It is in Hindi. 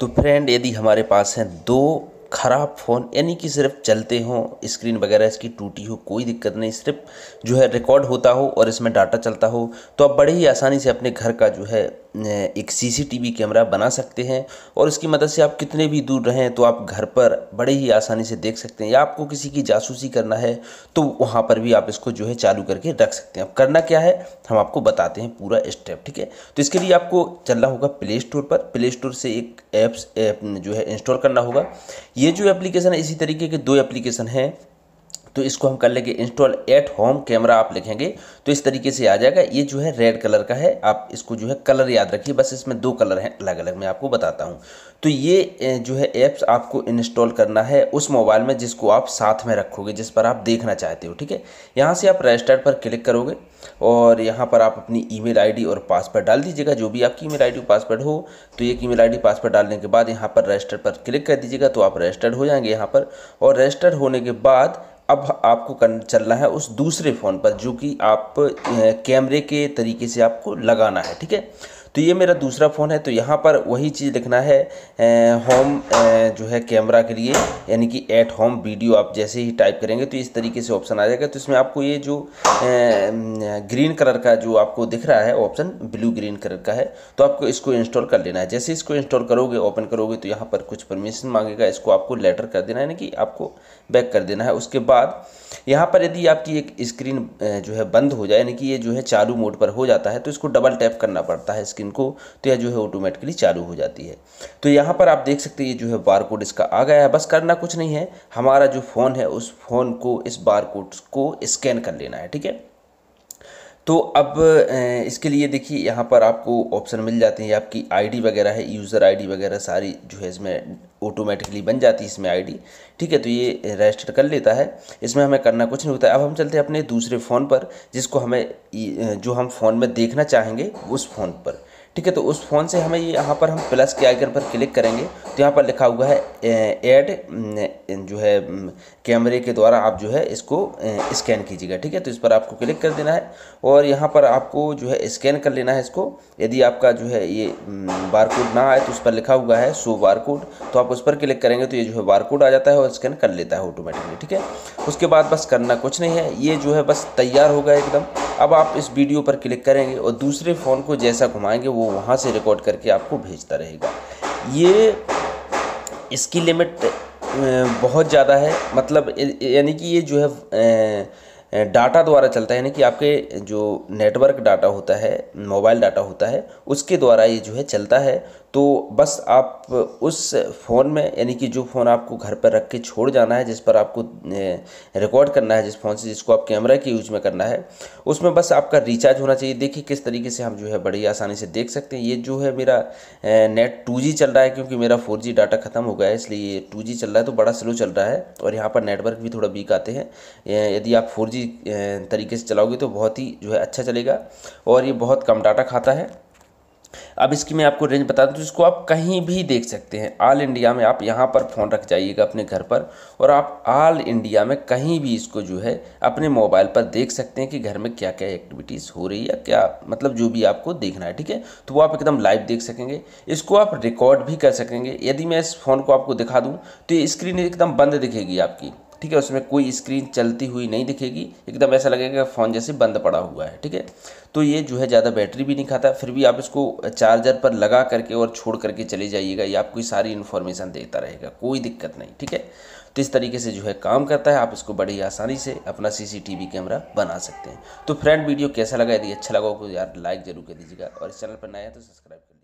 तो फ्रेंड यदि हमारे पास हैं दो ख़राब फ़ोन यानी कि सिर्फ चलते हों स्क्रीन वगैरह इसकी टूटी हो कोई दिक्कत नहीं सिर्फ जो है रिकॉर्ड होता हो और इसमें डाटा चलता हो तो आप बड़े ही आसानी से अपने घर का जो है एक सीसीटीवी कैमरा बना सकते हैं और इसकी मदद से आप कितने भी दूर रहें तो आप घर पर बड़े ही आसानी से देख सकते हैं या आपको किसी की जासूसी करना है तो वहाँ पर भी आप इसको जो है चालू करके रख सकते हैं अब करना क्या है हम आपको बताते हैं पूरा स्टेप ठीक है तो इसके लिए आपको चलना होगा प्ले स्टोर पर प्ले स्टोर से एक ऐप्स जो है इंस्टॉल करना होगा ये जो एप्लीकेशन है इसी तरीके के दो एप्लीकेशन हैं तो इसको हम कर लेंगे इंस्टॉल एट होम कैमरा आप लिखेंगे तो इस तरीके से आ जाएगा ये जो है रेड कलर का है आप इसको जो है कलर याद रखिए बस इसमें दो कलर हैं अलग अलग मैं आपको बताता हूँ तो ये जो है ऐप्स आपको इंस्टॉल करना है उस मोबाइल में जिसको आप साथ में रखोगे जिस पर आप देखना चाहते हो ठीक है यहाँ से आप रजिस्टर पर क्लिक करोगे और यहाँ पर आप अपनी ईमेल आईडी और पासवर्ड डाल दीजिएगा जो भी आपकी ईमेल आईडी पासवर्ड हो तो एक ईमेल आईडी पासवर्ड डालने के बाद यहाँ पर रजिस्टर पर क्लिक कर दीजिएगा तो आप रजिस्टर्ड हो जाएंगे यहाँ पर और रजिस्टर होने के बाद अब आपको कर चलना है उस दूसरे फ़ोन पर जो कि आप कैमरे के तरीके से आपको लगाना है ठीक है तो ये मेरा दूसरा फ़ोन है तो यहाँ पर वही चीज़ लिखना है होम जो है कैमरा के लिए यानी कि एट होम वीडियो आप जैसे ही टाइप करेंगे तो इस तरीके से ऑप्शन आ जाएगा तो इसमें आपको ये जो ए, ग्रीन कलर का जो आपको दिख रहा है ऑप्शन ब्लू ग्रीन कलर का है तो आपको इसको इंस्टॉल कर लेना है जैसे इसको इंस्टॉल करोगे ओपन करोगे तो यहाँ पर कुछ परमिशन मांगेगा इसको आपको लेटर कर देना है यानी कि आपको बैक कर देना है उसके बाद बाद यहाँ पर यदि आपकी एक स्क्रीन जो है बंद हो जाए यानी कि ये जो है चालू मोड पर हो जाता है तो इसको डबल टैप करना पड़ता है स्क्रीन को तो यह जो है ऑटोमेटिकली चालू हो जाती है तो यहाँ पर आप देख सकते हैं ये जो है बार कोड इसका आ गया है बस करना कुछ नहीं है हमारा जो फ़ोन है उस फ़ोन को इस बार कोड को स्कैन कर लेना है ठीक है तो अब इसके लिए देखिए यहाँ पर आपको ऑप्शन मिल जाते हैं आपकी आईडी वगैरह है यूज़र आईडी वगैरह सारी जो है इसमें ऑटोमेटिकली बन जाती है इसमें आईडी ठीक है तो ये रजिस्टर कर लेता है इसमें हमें करना कुछ नहीं होता है अब हम चलते हैं अपने दूसरे फ़ोन पर जिसको हमें जो हम फ़ोन में देखना चाहेंगे उस फ़ोन पर ठीक है तो उस फ़ोन से हमें यहाँ पर हम प्लस के आइकन पर क्लिक करेंगे तो यहाँ पर लिखा हुआ है ऐड जो है कैमरे के द्वारा आप जो है इसको स्कैन कीजिएगा ठीक है तो इस पर आपको क्लिक कर देना है और यहाँ पर आपको जो है स्कैन कर लेना है इसको यदि आपका जो है ये कोड ना आए तो उस पर लिखा हुआ है सो कोड तो आप उस पर क्लिक करेंगे तो ये जो है कोड आ जाता है और स्कैन कर लेता है ऑटोमेटिकली ठीक है उसके बाद बस करना कुछ नहीं है ये जो है बस तैयार होगा एकदम अब आप इस वीडियो पर क्लिक करेंगे और दूसरे फ़ोन को जैसा घुमाएंगे वो वहाँ से रिकॉर्ड करके आपको भेजता रहेगा ये इसकी लिमिट बहुत ज़्यादा है मतलब यानी कि ये जो है डाटा द्वारा चलता है यानी कि आपके जो नेटवर्क डाटा होता है मोबाइल डाटा होता है उसके द्वारा ये जो है चलता है तो बस आप उस फ़ोन में यानी कि जो फ़ोन आपको घर पर रख के छोड़ जाना है जिस पर आपको रिकॉर्ड करना है जिस फ़ोन से जिसको आप कैमरा के यूज में करना है उसमें बस आपका रिचार्ज होना चाहिए देखिए किस तरीके से हम जो है बड़ी आसानी से देख सकते हैं ये जो है मेरा नेट टू चल रहा है क्योंकि मेरा फोर डाटा ख़त्म हो गया है इसलिए ये टू चल रहा है तो बड़ा स्लो चल रहा है और यहाँ पर नेटवर्क भी थोड़ा वीक आते हैं यदि आप फोर जी तरीके से चलाओगे तो बहुत ही जो है अच्छा चलेगा और ये बहुत कम डाटा खाता है अब इसकी मैं आपको रेंज बता दूँ तो इसको आप कहीं भी देख सकते हैं ऑल इंडिया में आप यहाँ पर फ़ोन रख जाइएगा अपने घर पर और आप ऑल इंडिया में कहीं भी इसको जो है अपने मोबाइल पर देख सकते हैं कि घर में क्या क्या एक्टिविटीज़ हो रही है क्या मतलब जो भी आपको देखना है ठीक है तो वो आप एकदम लाइव देख सकेंगे इसको आप रिकॉर्ड भी कर सकेंगे यदि मैं इस फ़ोन को आपको दिखा दूँ तो ये स्क्रीन एकदम बंद दिखेगी आपकी ठीक है उसमें कोई स्क्रीन चलती हुई नहीं दिखेगी एकदम ऐसा लगेगा फ़ोन जैसे बंद पड़ा हुआ है ठीक है तो ये जो है ज़्यादा बैटरी भी नहीं खाता फिर भी आप इसको चार्जर पर लगा करके और छोड़ करके चले जाइएगा ये आपको सारी इन्फॉर्मेशन देता रहेगा कोई दिक्कत नहीं ठीक है तो इस तरीके से जो है काम करता है आप इसको बड़ी आसानी से अपना सीसीटीवी कैमरा बना सकते हैं तो फ्रेंड वीडियो कैसा लगा यदि अच्छा लगा तो यार लाइक जरूर कर दीजिएगा और इस चैनल पर नया तो सब्सक्राइब कर